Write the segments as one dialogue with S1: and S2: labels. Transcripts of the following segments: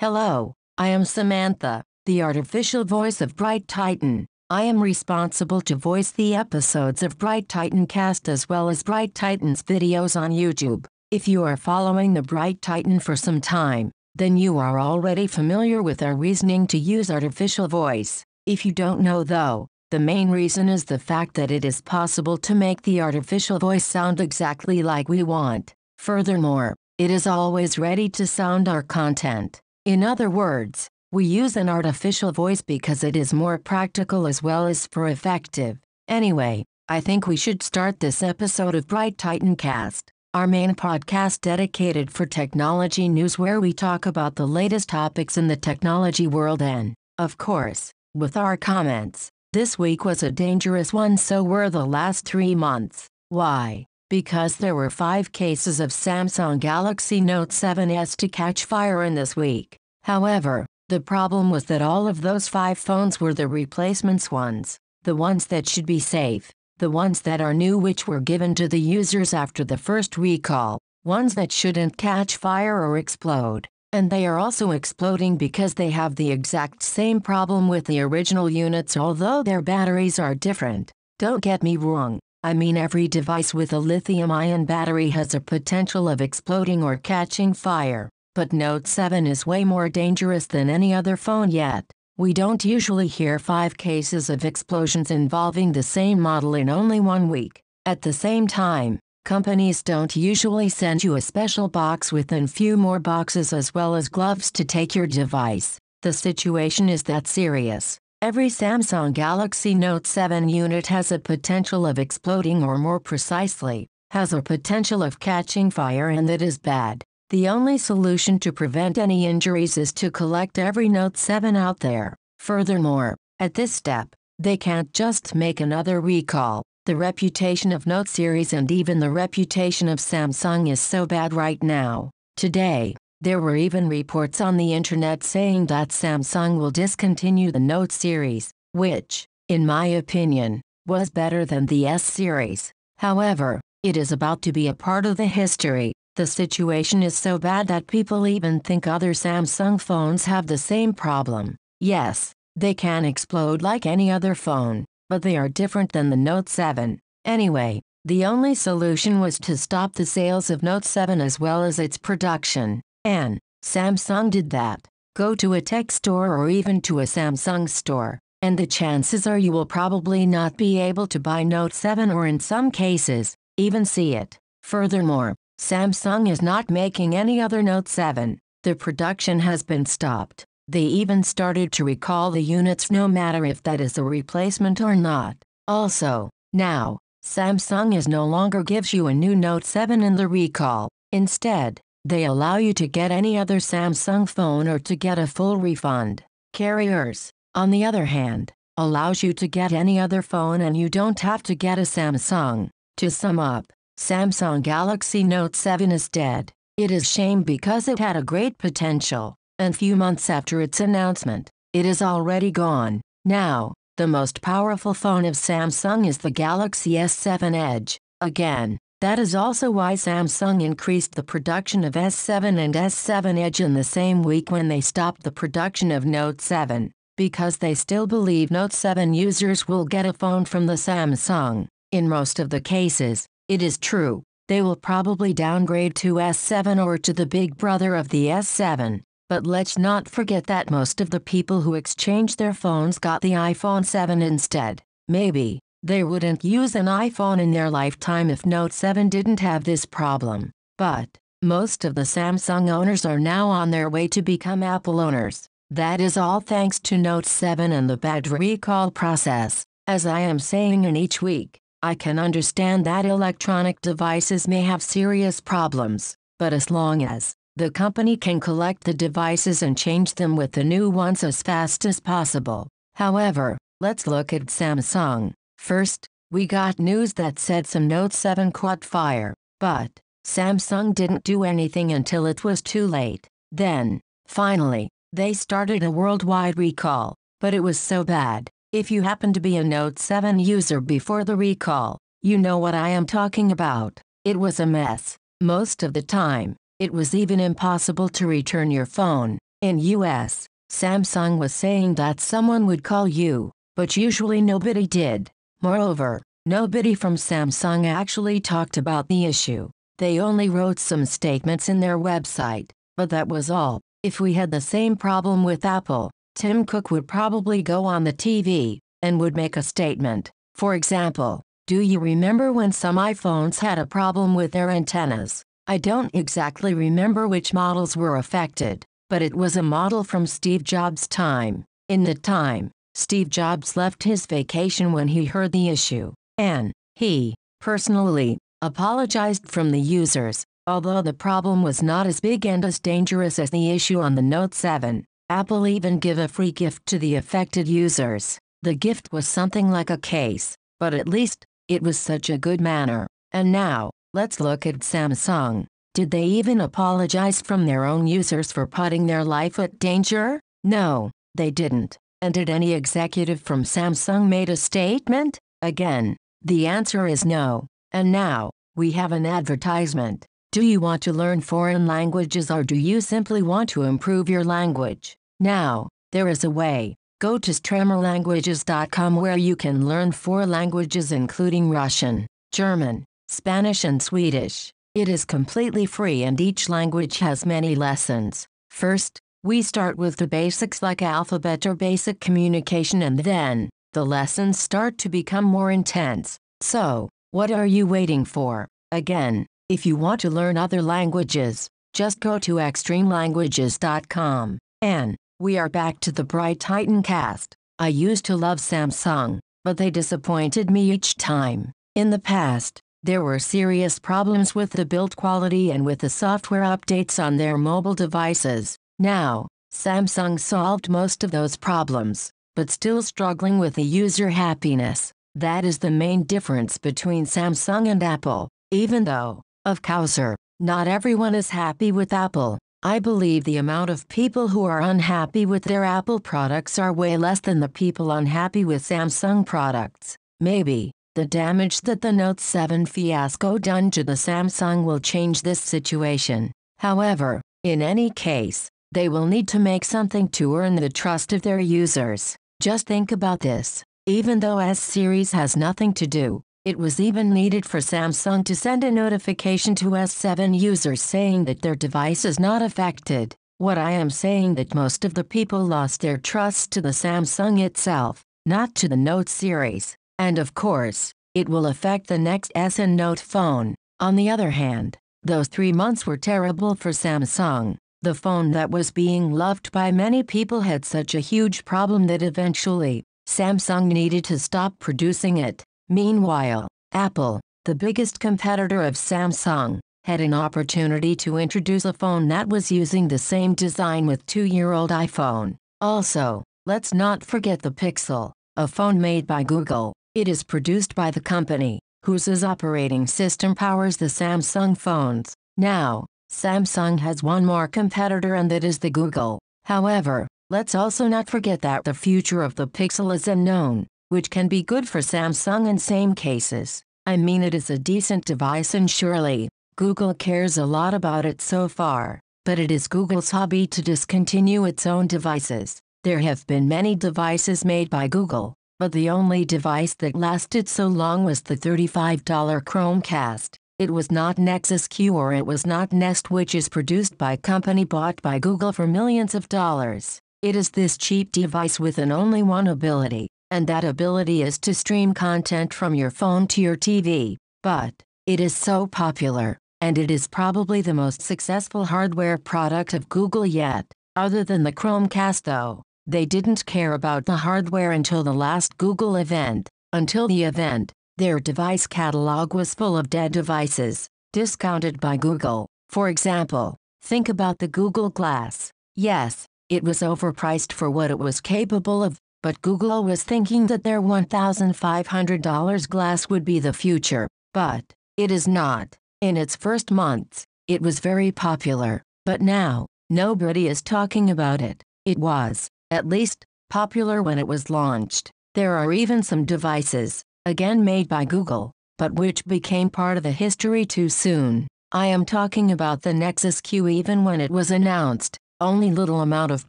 S1: Hello, I am Samantha, the artificial voice of Bright Titan. I am responsible to voice the episodes of Bright Titan Cast as well as Bright Titan's videos on YouTube. If you are following the Bright Titan for some time, then you are already familiar with our reasoning to use artificial voice. If you don't know though, the main reason is the fact that it is possible to make the artificial voice sound exactly like we want. Furthermore, it is always ready to sound our content. In other words, we use an artificial voice because it is more practical as well as for effective. Anyway, I think we should start this episode of Bright Titan Cast, our main podcast dedicated for technology news where we talk about the latest topics in the technology world and, of course, with our comments. This week was a dangerous one, so were the last three months. Why? Because there were five cases of Samsung Galaxy Note 7s to catch fire in this week. However, the problem was that all of those five phones were the replacements ones, the ones that should be safe, the ones that are new which were given to the users after the first recall, ones that shouldn't catch fire or explode, and they are also exploding because they have the exact same problem with the original units although their batteries are different. Don't get me wrong, I mean every device with a lithium-ion battery has a potential of exploding or catching fire, but Note 7 is way more dangerous than any other phone yet. We don't usually hear five cases of explosions involving the same model in only one week. At the same time, companies don't usually send you a special box with a few more boxes as well as gloves to take your device. The situation is that serious. Every Samsung Galaxy Note 7 unit has a potential of exploding or more precisely, has a potential of catching fire and that is bad. The only solution to prevent any injuries is to collect every Note 7 out there. Furthermore, at this step, they can't just make another recall. The reputation of Note series and even the reputation of Samsung is so bad right now. Today, there were even reports on the internet saying that Samsung will discontinue the Note series, which, in my opinion, was better than the S series. However, it is about to be a part of the history. The situation is so bad that people even think other Samsung phones have the same problem. Yes, they can explode like any other phone, but they are different than the Note 7. Anyway, the only solution was to stop the sales of Note 7 as well as its production, and Samsung did that. Go to a tech store or even to a Samsung store, and the chances are you will probably not be able to buy Note 7 or in some cases, even see it. Furthermore, Samsung is not making any other Note 7. The production has been stopped. They even started to recall the units no matter if that is a replacement or not. Also, now, Samsung is no longer gives you a new Note 7 in the recall. Instead, they allow you to get any other Samsung phone or to get a full refund. Carriers, on the other hand, allows you to get any other phone and you don't have to get a Samsung. To sum up, Samsung Galaxy Note 7 is dead. It is shame because it had a great potential, and few months after its announcement, it is already gone. Now, the most powerful phone of Samsung is the Galaxy S7 Edge. Again, that is also why Samsung increased the production of S7 and S7 Edge in the same week when they stopped the production of Note 7, because they still believe Note 7 users will get a phone from the Samsung. In most of the cases, it is true, they will probably downgrade to S7 or to the big brother of the S7, but let's not forget that most of the people who exchanged their phones got the iPhone 7 instead. Maybe, they wouldn't use an iPhone in their lifetime if Note 7 didn't have this problem. But, most of the Samsung owners are now on their way to become Apple owners. That is all thanks to Note 7 and the bad recall process, as I am saying in each week. I can understand that electronic devices may have serious problems, but as long as the company can collect the devices and change them with the new ones as fast as possible. However, let's look at Samsung. First, we got news that said some Note 7 caught fire, but Samsung didn't do anything until it was too late. Then, finally, they started a worldwide recall, but it was so bad if you happen to be a Note 7 user before the recall, you know what I am talking about. It was a mess. Most of the time, it was even impossible to return your phone. In US, Samsung was saying that someone would call you, but usually nobody did. Moreover, nobody from Samsung actually talked about the issue. They only wrote some statements in their website, but that was all. If we had the same problem with Apple, Tim Cook would probably go on the TV and would make a statement. For example, do you remember when some iPhones had a problem with their antennas? I don't exactly remember which models were affected, but it was a model from Steve Jobs' time. In the time, Steve Jobs left his vacation when he heard the issue, and he, personally, apologized from the users, although the problem was not as big and as dangerous as the issue on the Note 7. Apple even give a free gift to the affected users. The gift was something like a case, but at least, it was such a good manner. And now, let's look at Samsung. Did they even apologize from their own users for putting their life at danger? No, they didn't. And did any executive from Samsung made a statement? Again, the answer is no. And now, we have an advertisement. Do you want to learn foreign languages or do you simply want to improve your language? Now, there is a way. Go to StramerLanguages.com where you can learn four languages including Russian, German, Spanish and Swedish. It is completely free and each language has many lessons. First, we start with the basics like alphabet or basic communication and then, the lessons start to become more intense. So, what are you waiting for? Again, if you want to learn other languages, just go to extremelanguages.com and we are back to the Bright Titan cast. I used to love Samsung, but they disappointed me each time. In the past, there were serious problems with the build quality and with the software updates on their mobile devices. Now, Samsung solved most of those problems, but still struggling with the user happiness. That is the main difference between Samsung and Apple, even though, of course, not everyone is happy with Apple. I believe the amount of people who are unhappy with their Apple products are way less than the people unhappy with Samsung products. Maybe, the damage that the Note 7 fiasco done to the Samsung will change this situation. However, in any case, they will need to make something to earn the trust of their users. Just think about this. Even though S Series has nothing to do it was even needed for Samsung to send a notification to S7 users saying that their device is not affected. What I am saying that most of the people lost their trust to the Samsung itself, not to the Note series. And of course, it will affect the next S and Note phone. On the other hand, those three months were terrible for Samsung. The phone that was being loved by many people had such a huge problem that eventually, Samsung needed to stop producing it. Meanwhile, Apple, the biggest competitor of Samsung, had an opportunity to introduce a phone that was using the same design with two-year-old iPhone. Also, let's not forget the Pixel, a phone made by Google. It is produced by the company, whose operating system powers the Samsung phones. Now, Samsung has one more competitor and that is the Google. However, let's also not forget that the future of the Pixel is unknown which can be good for Samsung in same cases. I mean it is a decent device and surely, Google cares a lot about it so far, but it is Google's hobby to discontinue its own devices. There have been many devices made by Google, but the only device that lasted so long was the $35 Chromecast. It was not Nexus Q or it was not Nest which is produced by company bought by Google for millions of dollars. It is this cheap device with an only one ability, and that ability is to stream content from your phone to your TV. But it is so popular, and it is probably the most successful hardware product of Google yet, other than the Chromecast though. They didn't care about the hardware until the last Google event. Until the event, their device catalog was full of dead devices, discounted by Google. For example, think about the Google Glass. Yes, it was overpriced for what it was capable of, but Google was thinking that their $1,500 glass would be the future, but it is not. In its first months, it was very popular, but now, nobody is talking about it. It was, at least, popular when it was launched. There are even some devices, again made by Google, but which became part of the history too soon. I am talking about the Nexus Q even when it was announced, only little amount of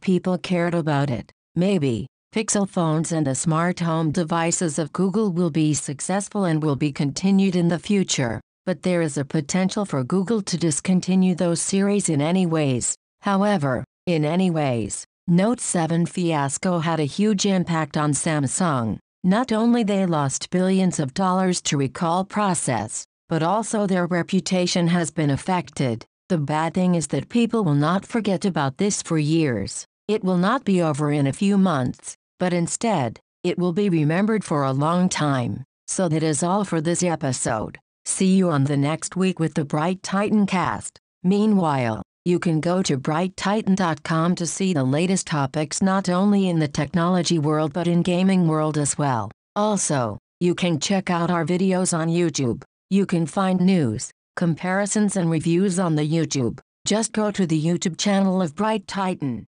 S1: people cared about it. Maybe, Pixel phones and the smart home devices of Google will be successful and will be continued in the future, but there is a potential for Google to discontinue those series in any ways. However, in any ways, Note 7 fiasco had a huge impact on Samsung. Not only they lost billions of dollars to recall process, but also their reputation has been affected. The bad thing is that people will not forget about this for years. It will not be over in a few months but instead, it will be remembered for a long time. So that is all for this episode. See you on the next week with the Bright Titan cast. Meanwhile, you can go to brighttitan.com to see the latest topics not only in the technology world but in gaming world as well. Also, you can check out our videos on YouTube. You can find news, comparisons and reviews on the YouTube. Just go to the YouTube channel of Bright Titan.